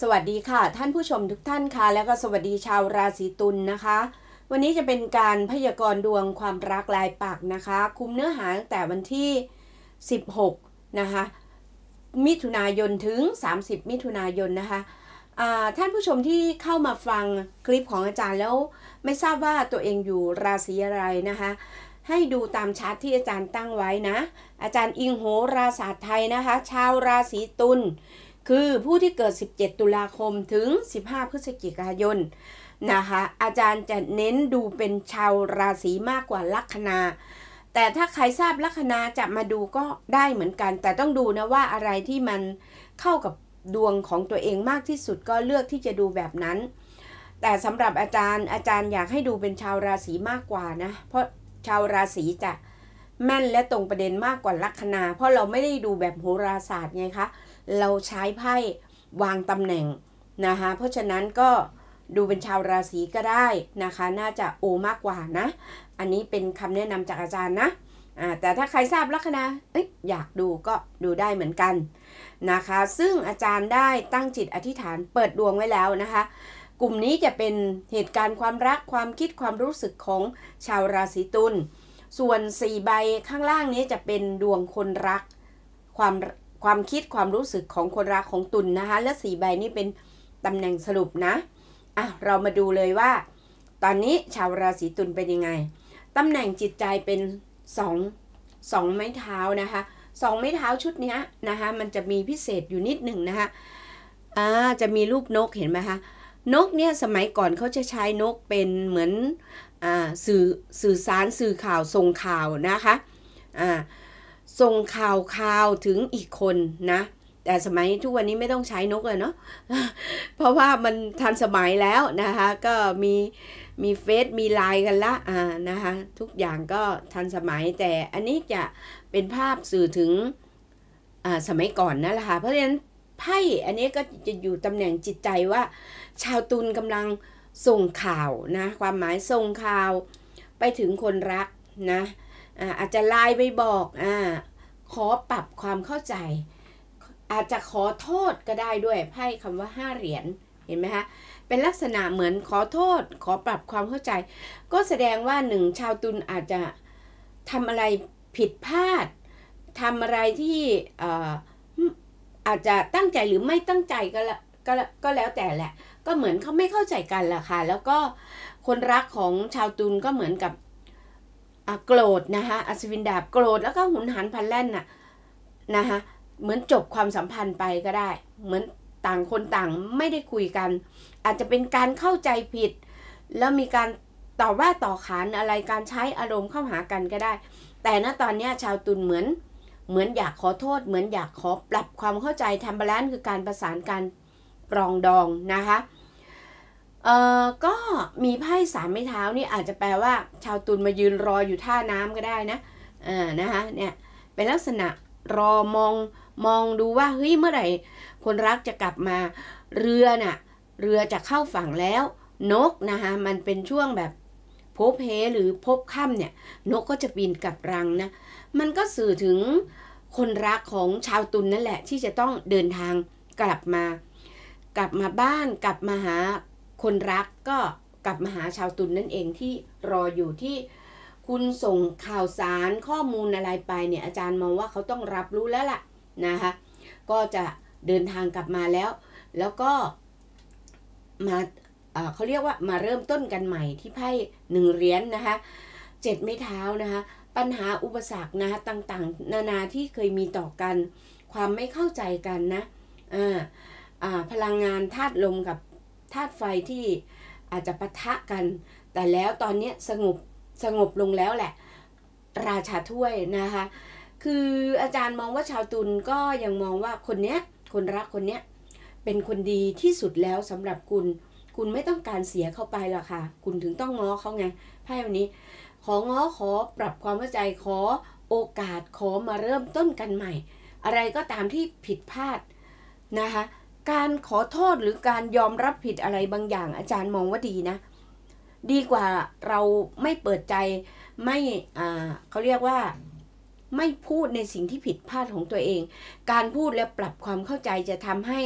สวัสดีค่ะ ท่านผู้ชมทุกท่านค่ะแล้วก็ สวัสดีชาวราศีตุลนนะคะ วันนี้จะเป็นการพยากรณ์ดวงความรักลายปักนะคะคุมเนื้อหาตั้งแต่วันที่ 16นะคะมิถุนายนถึง 30 มิถุนายนนะคะท่านผู้ชมที่เข้ามาฟังคลิปของอาจารย์แล้วไม่ทราบว่าตัวเองอยู่ราศีอะไรนะคะให้ดูตามชาร์ตที่อาจารย์ตั้งไว้นะอาจารย์อิงโหราศาสตร์ไทยนะคะชาวราศีตุลคือผู้ที่เกิด 17 ตุลาคม ถึง 15 พฤศจิกายน นะคะ อาจารย์จะเน้นดูเป็นชาวราศีมากกว่าลัคนา แต่ถ้าใครทราบลัคนาจะมาดูก็ได้เหมือนกัน แต่ต้องดูนะว่าอะไรที่มันเข้ากับดวงของตัวเองมากที่สุดก็เลือกที่จะดูแบบนั้น แต่สำหรับอาจารย์อาจารย์อยากให้ดูเป็นชาวราศีมากกว่านะ เพราะชาวราศีจะแม่นและตรงประเด็นมากกว่าลัคนา เพราะเราไม่ได้ดูแบบโหราศาสตร์ไงคะเราใช้ไพ่วางตำแหน่ง นะคะเพราะฉะนั้นก็ดูเป็นชาวราศีก็ได้นะคะน่าจะโอมากกว่านะอันนี้เป็นคำแนะนำจากอาจารย์นะแต่ถ้าใครทราบลัคนาออยากดูก็ดูได้เหมือนกันนะคะ ซึ่งอาจารย์ได้ตั้งจิตอธิษฐานเปิดดวงไว้แล้วนะคะกลุ่มนี้จะเป็นเหตุการณ์ความรักความคิดความรู้สึกของชาวราศีตุลส่วน4ใบข้างล่างนี้จะเป็นดวงคนรักความความคิดความรู้สึกของคนรักของตุลนนะคะและสี่ใบนี้เป็นตำแหน่งสรุปนะอ่ะเรามาดูเลยว่าตอนนี้ชาวราศีตุลเป็นยังไงตำแหน่งจิตใจเป็นสองสองไม้เท้านะคะสองไม้เท้าชุดนี้นะคะมันจะมีพิเศษอยู่นิดหนึ่งนะคะอ่าจะมีรูปนกเห็นไหมคะนกเนี่ยสมัยก่อนเขาจะใช้นกเป็นเหมือนอ่าสื่อสื่อสารสื่อข่าวส่งข่าวนะคะอ่าส่งข่าวข่าวถึงอีกคนนะ แต่สมัยทุกวันนี้ไม่ต้องใช้นกเลยเนาะเพราะว่ามันทันสมัยแล้วนะคะก็มี มีเฟซมีไลน์กันละอ่านะคะทุกอย่างก็ทันสมัยแต่อันนี้จะเป็นภาพสื่อถึงอ่าสมัยก่อนนั่นแหละค่ะเพราะฉะนั้นไพ่อันนี้ก็จะอยู่ตำแหน่งจิตใจว่า ชาวตุลกำลังส่งข่าวนะความหมายส่งข่าวไปถึงคนรักนะอาจจะไลน์ไปบอกอ่าขอปรับความเข้าใจ อาจจะขอโทษก็ได้ด้วยไพ่คำว่าห้าเหรียญเห็นไหมคะเป็นลักษณะเหมือนขอโทษขอปรับความเข้าใจ ก็แสดงว่าหนึ่งชาวตุลอาจจะทำอะไรผิดพลาดทำอะไรที่อาจจะตั้งใจหรือไม่ตั้งใจก็ลก็ก็แล้วแต่แหละ ก็เหมือนเขาไม่เข้าใจกันล่ะค่ะแล้วก็คนรักของชาวตุลก็เหมือนกับโกรธนะคะอัศวินดาบโกรธแล้วก็หุนหันพันแล่นน่ะนะคะเหมือนจบความสัมพันธ์ไปก็ได้ เหมือนต่างคนต่างไม่ได้คุยกัน อาจจะเป็นการเข้าใจผิดแล้วมีการต่อว่าต่อขานอะไรการใช้อารมณ์เข้าหากันก็ได้ แต่ณตอนนี้ชาวตุลเหมือนเหมือนอยากขอโทษ เหมือนอยากขอปรับความเข้าใจทำบาลานซ์คือการประสานการปรองดองนะคะเออก็มีไพ่สามไม้เท้านี่อาจจะแปลว่า ชาวตุลมายืนรออยู่ท่าน้ำก็ได้นะเออนะคะเนี่ยเป็นลักษณะรอมองมองดูว่าเฮ้ยเมื่อไหร่ คนรักจะกลับมาเรือน่ะเรือจะเข้าฝั่งแล้ว นกนะคะมันเป็นช่วงแบบพบเลหรือพบค่ำเนี่ยนกก็จะบินกลับรังนะมันก็สื่อถึงคนรักของชาวตุลนั่นแหละ ที่จะต้องเดินทางกลับมา กลับมาบ้านกลับมาหาคนรักก็กลับมาหาชาวตุลนนั่นเองที่รออยู่ที่คุณส่งข่าวสารข้อมูลอะไรไปเนี่ยอาจารย์มองว่าเขาต้องรับรู้แล้วล่ะนะคะก็จะเดินทางกลับมาแล้ว แล้วก็มาเขาเรียกว่ามาเริ่มต้นกันใหม่ที่ไพ่หนึ่งเหรียญนนะคะเจ็ดไม่เท้านะคะปัญหาอุปสรรค นะคะต่างๆ นานาที่เคยมีต่อกันความไม่เข้าใจกันนะอ่าพลังงานธาตุลมกับธาตุไฟที่อาจจะปะทะกัน แต่แล้วตอนนี้สงบสงบลงแล้วแหละ ราชาถ้วยนะคะ คืออาจารย์มองว่าชาวตุลก็ยังมองว่าคนเนี้ยคนรักคนเนี้ยเป็นคนดีที่สุดแล้วสำหรับคุณ คุณไม่ต้องการเสียเข้าไปหรอกค่ะ คุณถึงต้องง้อเขาไง ไพ่วันนี้ ของ้อขอปรับความเข้าใจขอโอกาสขอมาเริ่มต้นกันใหม่ อะไรก็ตามที่ผิดพลาดนะคะการขอโทษหรือการยอมรับผิดอะไรบางอย่างอาจารย์มองว่าดีนะ ดีกว่าเราไม่เปิดใจไม่อ่าเขาเรียกว่าไม่พูดในสิ่งที่ผิดพลาดของตัวเอง การพูดและปรับความเข้าใจจะทำให้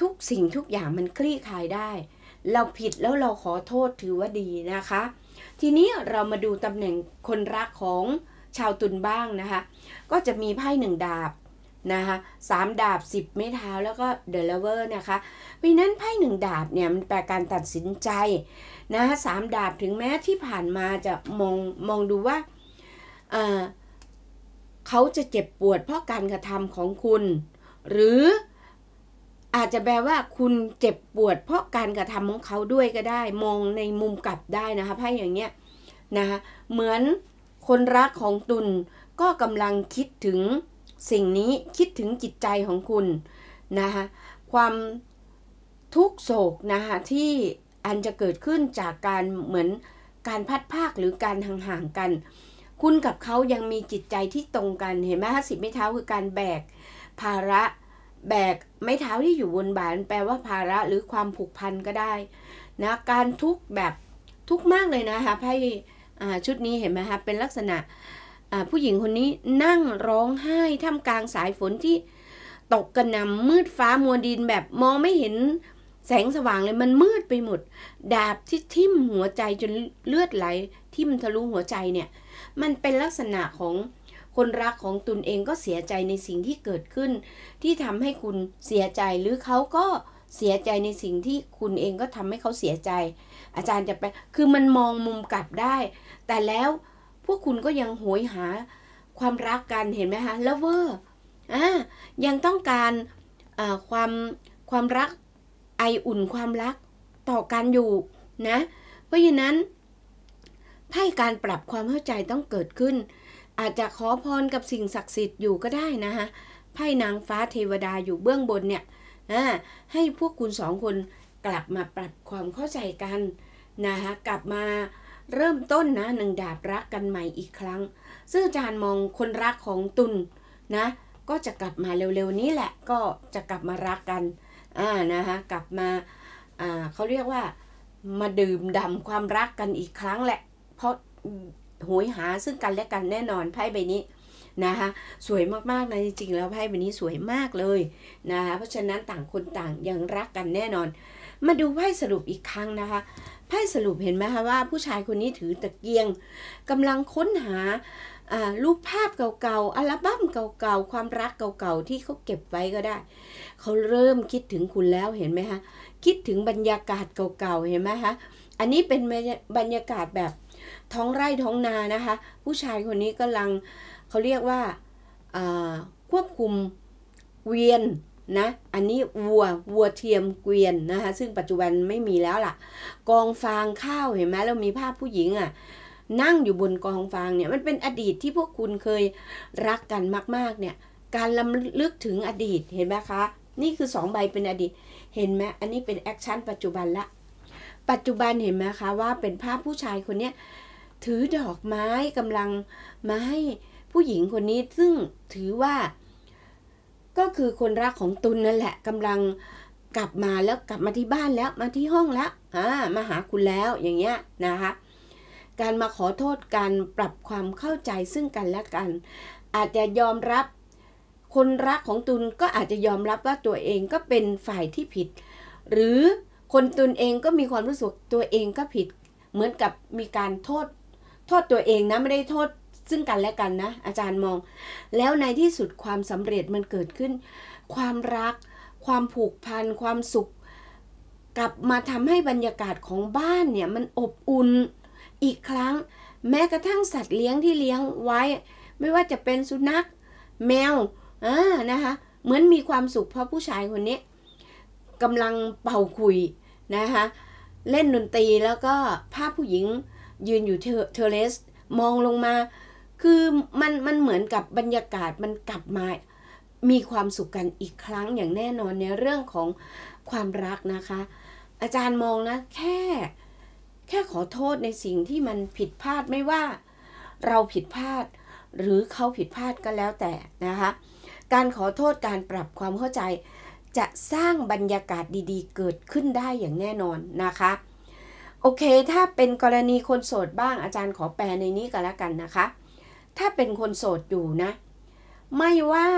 ทุกสิ่งทุกอย่างมันคลี่คลายได้ เราผิดแล้วเราขอโทษถือว่าดีนะคะ ทีนี้เรามาดูตำแหน่งคนรักของชาวตุลบ้างนะคะก็จะมีไพ่หนึ่งดาบนะคะสามดาบสิบไม้เท้าแล้วก็เดลเวอร์นะคะเพราะนั้น ไพ่หนึ่งดาบ เนี่ย มันแปลการตัดสินใจนะคะสามดาบถึงแม้ที่ผ่านมาจะมองมองดูว่าเเขาจะเจ็บปวดเพราะการกระทำของคุณ หรืออาจจะแปลว่าคุณเจ็บปวดเพราะการกระทำของเขาด้วยก็ได้ มองในมุมกลับได้นะคะไพ่อย่างเงี้ยนะคะเหมือนคนรักของตุนก็กำลังคิดถึงสิ่งนี้คิดถึงจิตใจของคุณนะคะความทุกโศกนะคะที่อันจะเกิดขึ้นจากการเหมือนการพัดภาคหรือการห่างๆกัน คุณกับเขายังมีจิตใจที่ตรงกัน เห็นไหมคะสิบไม้เท้าคือการแบก ภาระแบกไม้เท้าที่อยู่บนบานแปลว่าภาระหรือความผูกพันก็ได้นะการทุกแบบทุกมากเลยนะคะไพ่ชุดนี้เห็นไหมคะเป็นลักษณะผู้หญิงคนนี้นั่งร้องไห้ท่ามกลางสายฝนที่ตกกระหน่ำมืดฟ้ามัวดินแบบมองไม่เห็นแสงสว่างเลย มันมืดไปหมดดาบที่ทิ่มหัวใจจนเลือดไหลทิ่มทะลุหัวใจเนี่ย มันเป็นลักษณะของคนรักของตุนเองก็เสียใจในสิ่งที่เกิดขึ้น ที่ทำให้คุณเสียใจ หรือเขาก็เสียใจในสิ่งที่คุณเองก็ทำให้เขาเสียใจ อาจารย์จะไปคือมันมองมุมกลับได้ แต่แล้วพวกคุณก็ยังโหยหาความรักกันเห็นไหมคะแล้วเวอร์อ่ายังต้องการความความรักไออุ่นความรักต่อกันอยู่นะเพราะฉะนั้นไพ่การปรับความเข้าใจต้องเกิดขึ้น อาจจะขอพรกับสิ่งศักดิ์สิทธิ์อยู่ก็ได้นะฮะไพ่นางฟ้าเทวดาอยู่เบื้องบนเนี่ยให้พวกคุณสองคนกลับมาปรับความเข้าใจกันนะฮะกลับมาเริ่มต้นนะหนึ่งดาบรักกันใหม่อีกครั้ง ซึ่งอาจารย์มองคนรักของตุลนนะ ก็จะกลับมาเร็วๆนี้แหละก็จะกลับมารักกันอ่านะคะกลับมาอ่าเขาเรียกว่ามาดื่มด่ำความรักกันอีกครั้งแหละเพราะหวยหาซึ่งกันและกันแน่นอนไพ่ใบนี้นะคะสวยมากๆนะจริง ๆ แล้วไพ่ใบนี้สวยมากเลยนะคะเพราะฉะนั้นต่างคนต่างยังรักกันแน่นอน มาดูไพ่สรุปอีกครั้งนะคะไพ่สรุปเห็นไหมคะว่าผู้ชายคนนี้ถือตะเกียงกำลังค้นหารูปภาพเก่าๆ อัลบั้มเก่าๆ ความรักเก่าๆ ที่เขาเก็บไว้ก็ได้เขาเริ่มคิดถึงคุณแล้วเห็นไหมคะคิดถึงบรรยากาศเก่าๆเห็นไหมคะอันนี้เป็นบรรยากาศแบบท้องไร่ท้องนานะคะผู้ชายคนนี้กำลังเขาเรียกว่าควบคุมเวียนนะอันนี้วัววัวเทียมเกวียนนะคะซึ่งปัจจุบันไม่มีแล้วล่ะ กองฟางข้าวเห็นไหมเรามีภาพผู้หญิงอะ่ะนั่งอยู่บนกองฟางเนี่ยมันเป็นอดีตที่พวกคุณเคยรักกันมากๆเนี่ยการลํำลึกถึงอดีตเห็นไหมคะนี่คือสองใบเป็นอดีตเห็นไหมอันนี้เป็นแอคชั่นปัจจุบันละปัจจุบันเห็นไหมคะว่าเป็นภาพผู้ชายคนเนี้ยถือดอกไม้กำลังมาให้ผู้หญิงคนนี้ซึ่งถือว่าก็คือคนรักของตุลนั่นแหละกำลังกลับมาแล้วกลับมาที่บ้านแล้ว มาที่ห้องแล้ว อ่า มาหาคุณแล้วอย่างเงี้ยนะคะการมาขอโทษกันปรับความเข้าใจซึ่งกันและกัน อาจจะยอมรับคนรักของตุลก็อาจจะยอมรับว่าตัวเองก็เป็นฝ่ายที่ผิด หรือคนตุลเองก็มีความรู้สึกตัวเองก็ผิดเหมือนกับมีการโทษโทษตัวเองนะไม่ได้โทษซึ่งกันและกันนะอาจารย์มอง แล้วในที่สุดความสำเร็จมันเกิดขึ้น ความรัก ความผูกพันความสุข กลับมาทำให้บรรยากาศของบ้านเนี่ยมันอบอุ่นอีกครั้ง แม้กระทั่งสัตว์เลี้ยงที่เลี้ยงไว้ ไม่ว่าจะเป็นสุนัขแมวอ่านะคะเหมือนมีความสุขเพราะผู้ชายคนนี้กำลังเป่าคุยนะคะเล่นดนตรีแล้วก็ภาพผู้หญิงยืนอยู่เทเลสมองลงมาคือมันมันเหมือนกับบรรยากาศมันกลับมามีความสุขกันอีกครั้งอย่างแน่นอนในเรื่องของความรักนะคะ อาจารย์มองนะแค่ แค่ขอโทษในสิ่งที่มันผิดพลาดไม่ว่าเราผิดพลาดหรือเขาผิดพลาดก็แล้วแต่นะคะการขอโทษการปรับความเข้าใจ จะสร้างบรรยากาศดีๆ เกิดขึ้นได้อย่างแน่นอนนะคะโอเค ถ้าเป็นกรณีคนโสดบ้างอาจารย์ขอแปลในนี้กันแล้วกันนะคะถ้าเป็นคนโสดอยู่นะ ไม่ว่า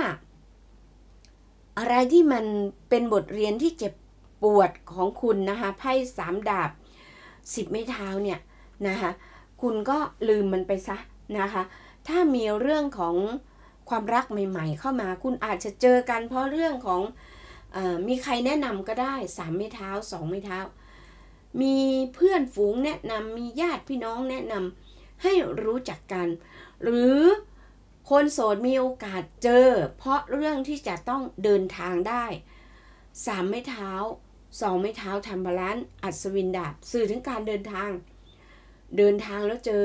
อะไรที่มันเป็นบทเรียนที่เจ็บปวดของคุณนะคะ ไพ่สามดาบสิบไม้เท้าเนี่ยนะคะ คุณก็ลืมมันไปซะนะคะ ถ้ามีเรื่องของความรักใหม่ ๆ เข้ามา คุณอาจจะเจอกัน เพราะเรื่องของอมีใครแนะนำก็ได้สามไม้เท้าสองไม้เท้า มีเพื่อนฝูงแนะนำ มีญาติพี่น้องแนะนำให้รู้จักกันหรือคนโสดมีโอกาสเจอเพราะเรื่องที่จะต้องเดินทางได้สามไม้เท้าสองไม้เท้าทำบาลาน์อัศวินดาบสื่อถึงการเดินทาง เดินทางแล้วเจอ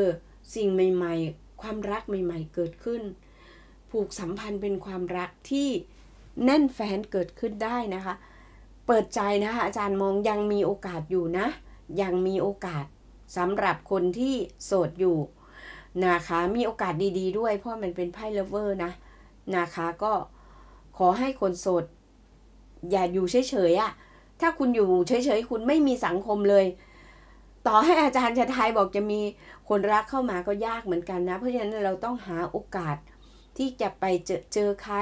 สิ่งใหม่ๆ ความรักใหม่ๆเกิดขึ้น ผูกสัมพันธ์เป็นความรักที่แน่นแฟนเกิดขึ้นได้นะคะ เปิดใจนะคะอาจารย์มองยังมีโอกาสอยู่นะ ยังมีโอกาสสำหรับคนที่โสดอยู่นะคะมีโอกาสดีๆดด้วย เพราะมันเป็นไพ่เลเวอร์นะนะคะก็ขอให้คนโสด อย่าอยู่เฉยๆอะถ้าคุณอยู่เฉยๆคุณไม่มีสังคมเลย ต่อให้อาจารย์ชาทายบอกจะมีคนรักเข้ามาก็ยากเหมือนกันนะ เพราะฉะนั้นเราต้องหาโอกาสที่จะไปเจอเจอใคร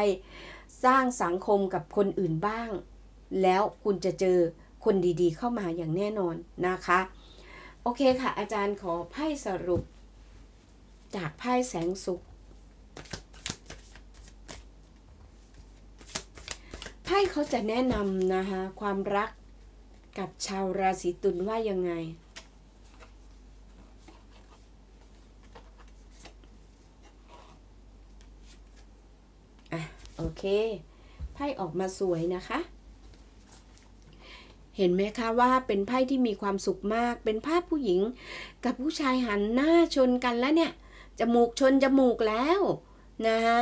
สร้างสังคมกับคนอื่นบ้าง แล้วคุณจะเจอคนดีๆเข้ามาอย่างแน่นอนนะคะ โอเคค่ะอาจารย์ขอไพ่สรุปจากไพ่แสงสุขไพ่เขาจะแนะนำนะคะความรักกับชาวราศีตุลว่ายังไงโอเคไพ่ออกมาสวยนะคะ เห็นไหมคะว่าเป็นไพ่ที่มีความสุขมากเป็นภาพผู้หญิงกับผู้ชายหันหน้าชนกันแล้วเนี่ยจมูกชนจมูกแล้วนะคะ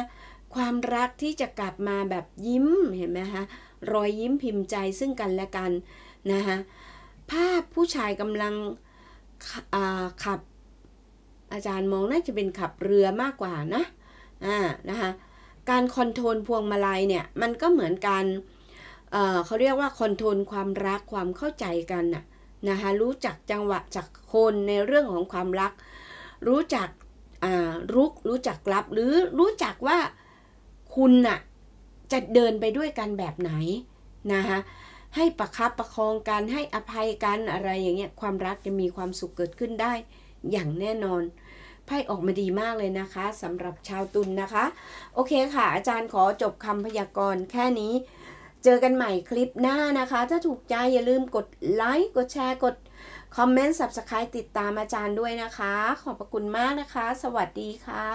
ความรักที่จะกลับมาแบบยิ้มเห็นไหมคะรอยยิ้มพิมพ์ใจซึ่งกันและกันนะคะภาพผู้ชายกำลังขับอาจารย์มองน่าจะเป็นขับเรือมากกว่านะอ่านะคะการคอนโทรลพวงมาลัยเนี่ยมันก็เหมือนกันเเขาเรียกว่าคอนโทรลความรักความเข้าใจกันน่ะนะคะรู้จักจังหวะจากคนในเรื่องของความรัก รู้จักรุกรู้จักรับหรือรู้จักว่าคุณน่ะจะเดินไปด้วยกันแบบไหนนะคะให้ประคับประคองกันให้อภัยกันอะไรอย่างเงี้ยความรักจะมีความสุขเกิดขึ้นได้อย่างแน่นอนไพ่ออกมาดีมากเลยนะคะสำหรับชาวตุลนนะคะ โอเคค่ะอาจารย์ขอจบคำพยากรณ์แค่นี้ เจอกันใหม่คลิปหน้านะคะถ้าถูกใจอย่าลืมกดไลค์กดแชร์กดคอมเมนต์ subscribe ติดตามอาจารย์ด้วยนะคะ ขอบพระคุณมากนะคะ สวัสดีค่ะ